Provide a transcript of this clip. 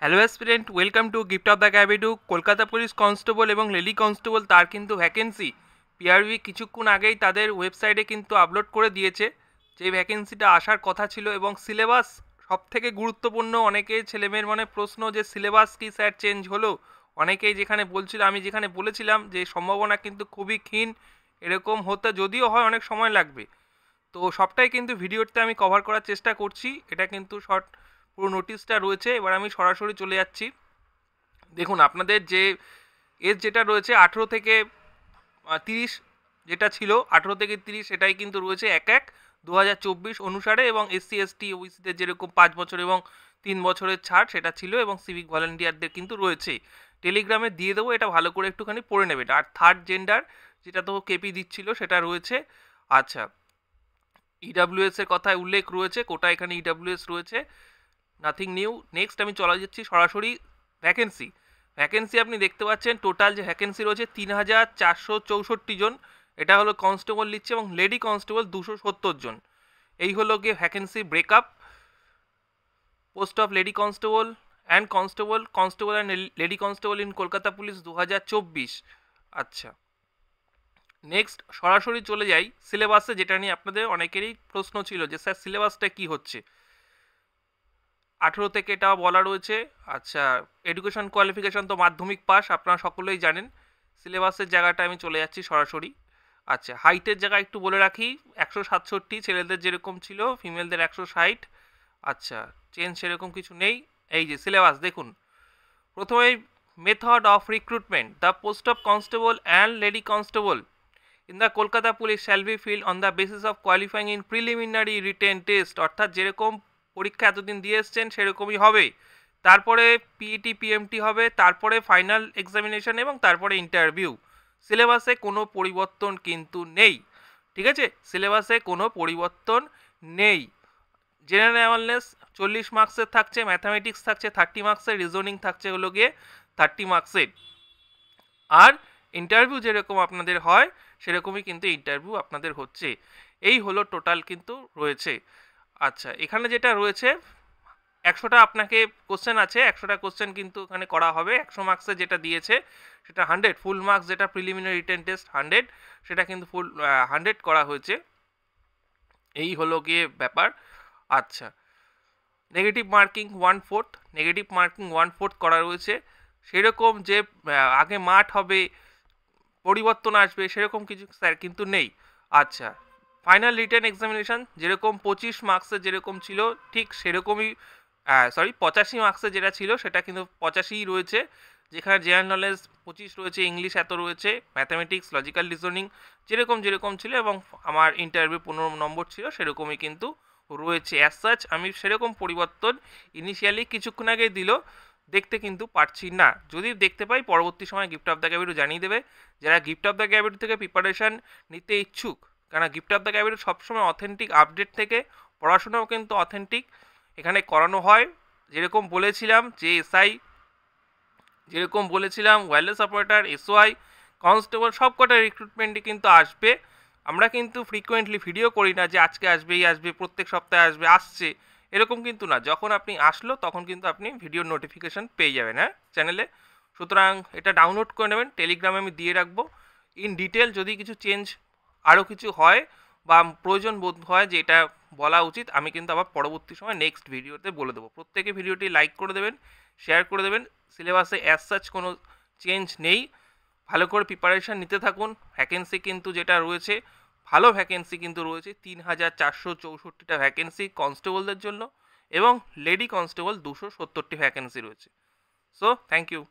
hello aspirant welcome to gift of the capital Kolkata police constable এবং lady constable তার কিন্তু vacancy PRB কিছুক্ষণ আগেই তাদের ওয়েবসাইটে কিন্তু আপলোড করে দিয়েছে যে ভ্যাকেন্সিটা আসার কথা ছিল এবং সিলেবাস সবথেকে গুরুত্বপূর্ণ অনেকে ছেলেমেয়ের মনে প্রশ্ন যে সিলেবাস কি স্যার চেঞ্জ হলো অনেকেই যেখানে বলছিল আমি যেখানে বলেছিলাম যে সম্ভাবনা কিন্তু খুবই ক্ষীণ এরকম হতে যদিও হয় অনেক সময় লাগবে তো সবটাই কিন্তু ভিডিওতে আমি কভার করার চেষ্টা করছি এটা কিন্তু শর্ট পুরো নোটিশটা রয়েছে এবার আমি সরাসরি চলে যাচ্ছি দেখুন আপনাদের যে এজ যেটা রয়েছে আঠেরো থেকে তিরিশ যেটা ছিল আঠেরো থেকে তিরিশ সেটাই কিন্তু রয়েছে এক এক দু অনুসারে এবং এসসি এসটি ওবিসিদের যেরকম পাঁচ বছর এবং তিন বছরের ছাড় সেটা ছিল এবং সিভিক ভলেন্টিয়ারদের কিন্তু রয়েছে টেলিগ্রামে দিয়ে দেবো এটা ভালো করে একটুখানি পড়ে নেবে আর থার্ড জেন্ডার যেটা তো কেপি দিচ্ছিল সেটা রয়েছে আচ্ছা ইডাব্লিউএস e এর কথায় উল্লেখ রয়েছে কোটা এখানে ইডাব্লিউএস e রয়েছে নাথিং নিউ নেক্সট আমি চলে যাচ্ছি সরাসরি ভ্যাকেন্সি ভ্যাকেন্সি আপনি দেখতে পাচ্ছেন টোটাল যে ভ্যাকেন্সি রয়েছে তিন হাজার চারশো চৌষট্টি জন এটা হলো কনস্টেবল নিচ্ছে এবং লেডি কনস্টেবল দুশো সত্তর জন এই হলো গিয়ে vacancy break up post of lady constable and constable constable and lady constable in Kolkata police দু আচ্ছা নেক্সট সরাসরি চলে যাই সিলেবাসে যেটা নিয়ে আপনাদের অনেকেরই প্রশ্ন ছিল যে স্যার সিলেবাসটা কি হচ্ছে আঠেরো থেকে এটা বলা রয়েছে আচ্ছা এডুকেশন কোয়ালিফিকেশান তো মাধ্যমিক পাস আপনারা সকলেই জানেন সিলেবাসের জায়গাটা আমি চলে যাচ্ছি সরাসরি আচ্ছা হাইটের জায়গা একটু বলে রাখি একশো সাতষট্টি ছেলেদের যেরকম ছিল ফিমেলদের একশো ষাট আচ্ছা চেঞ্জ সেরকম কিছু নেই এই যে সিলেবাস দেখুন প্রথমে method of recruitment the post of constable and lady constable in the Kolkata police shall be filled on the basis of qualifying in preliminary written test অর্থাৎ যেরকম পরীক্ষা এতদিন দিয়ে এসছেন সেরকমই হবে তারপরে পিইটি পিএমটি e হবে তারপরে ফাইনাল এক্সামিনেশন এবং তারপরে ইন্টারভিউ সিলেবাসে কোনো পরিবর্তন কিন্তু নেই ঠিক আছে সিলেবাসে কোনো পরিবর্তন নেই জেনারেল অ্যাওয়ারনেস চল্লিশ মার্কসের থাকছে ম্যাথামেটিক্স থাকছে থার্টি মার্কসের রিজনিং থাকছে হলো গিয়ে থার্টি মার্কসের আর ইন্টারভিউ যেরকম আপনাদের হয় সেরকমই কিন্তু ইন্টারভিউ আপনাদের হচ্ছে এই হলো টোটাল কিন্তু রয়েছে আচ্ছা এখানে যেটা রয়েছে একশোটা আপনাকে কোশ্চেন আছে একশোটা কোশ্চেন কিন্তু এখানে করা হবে একশো মার্কসে যেটা দিয়েছে সেটা হান্ড্রেড ফুল মার্কস যেটা প্রিলিমিনারি রিটার্ন টেস্ট হান্ড্রেড সেটা কিন্তু ফুল হান্ড্রেড করা হয়েছে এই হলো গিয়ে ব্যাপার আচ্ছা negative marking one fourth negative marking one fourth করা রয়েছে সেরকম যে আগে মাঠ হবে পরিবর্তন আসবে সেরকম কিছু স্যার কিন্তু নেই আচ্ছা ফাইনাল রিটার্ন এক্সামিনেশান যেরকম পঁচিশ মার্কসের যেরকম ছিল ঠিক সেরকমই সরি পঁচাশি মার্কসের যেটা ছিল সেটা কিন্তু পঁচাশিই রয়েছে যেখানে জেনারেল নলেজ পঁচিশ রয়েছে ইংলিশ এত রয়েছে ম্যাথামেটিক্স লজিক্যাল রিজনিং যেরকম যেরকম ছিল এবং আমার ইন্টারভিউ পনেরো নম্বর ছিল সেরকমই কিন্তু রয়েছে অ্যাজ সাচ আমি সেরকম পরিবর্তন ইনিশিয়ালি কিছুক্ষণ আগে দিল দেখতে কিন্তু পারছি না যদি দেখতে পাই পরবর্তী সময় গিফট অফ দ্য ক্যাবিটু জানিয়ে দেবে যারা গিফট অফ দ্য ক্যাবিটু থেকে প্রিপারেশান নিতে ইচ্ছুক কেননা গিফট অফ দ্য ক্যাপিটাল সবসময় অথেন্টিক আপডেট থেকে পড়াশোনাও কিন্তু অথেন্টিক এখানে করানো হয় যেরকম বলেছিলাম যে এসআই যেরকম বলেছিলাম ওয়্যারলেস অপারেটার এসওয়াই কনস্টেবল সব কটা রিক্রুটমেন্টই কিন্তু আসবে আমরা কিন্তু ফ্রিকোয়েন্টলি ভিডিও করি না যে আজকে আসবেই আসবে প্রত্যেক সপ্তাহে আসবে আসছে এরকম কিন্তু না যখন আপনি আসলো তখন কিন্তু আপনি ভিডিও নোটিফিকেশান পেয়ে যাবেন হ্যাঁ চ্যানেলে সুতরাং এটা ডাউনলোড করে নেবেন টেলিগ্রামে আমি দিয়ে রাখবো ইন ডিটেল যদি কিছু চেঞ্জ আরও কিছু হয় বা প্রয়োজন বোধ হয় যে এটা বলা উচিত আমি কিন্তু আবার পরবর্তী সময় নেক্সট ভিডিওতে বলে দেবো প্রত্যেকে ভিডিওটি লাইক করে দেবেন শেয়ার করে দেবেন সিলেবাসে অ্যাজ সাচ কোনো চেঞ্জ নেই ভালো করে প্রিপারেশান নিতে থাকুন ভ্যাকেন্সি কিন্তু যেটা রয়েছে ভালো ভ্যাকেন্সি কিন্তু রয়েছে তিন হাজার চারশো চৌষট্টিটা ভ্যাকেন্সি কনস্টেবলদের জন্য এবং লেডি কনস্টেবল দুশো সত্তরটি ভ্যাকেন্সি রয়েছে সো থ্যাংক ইউ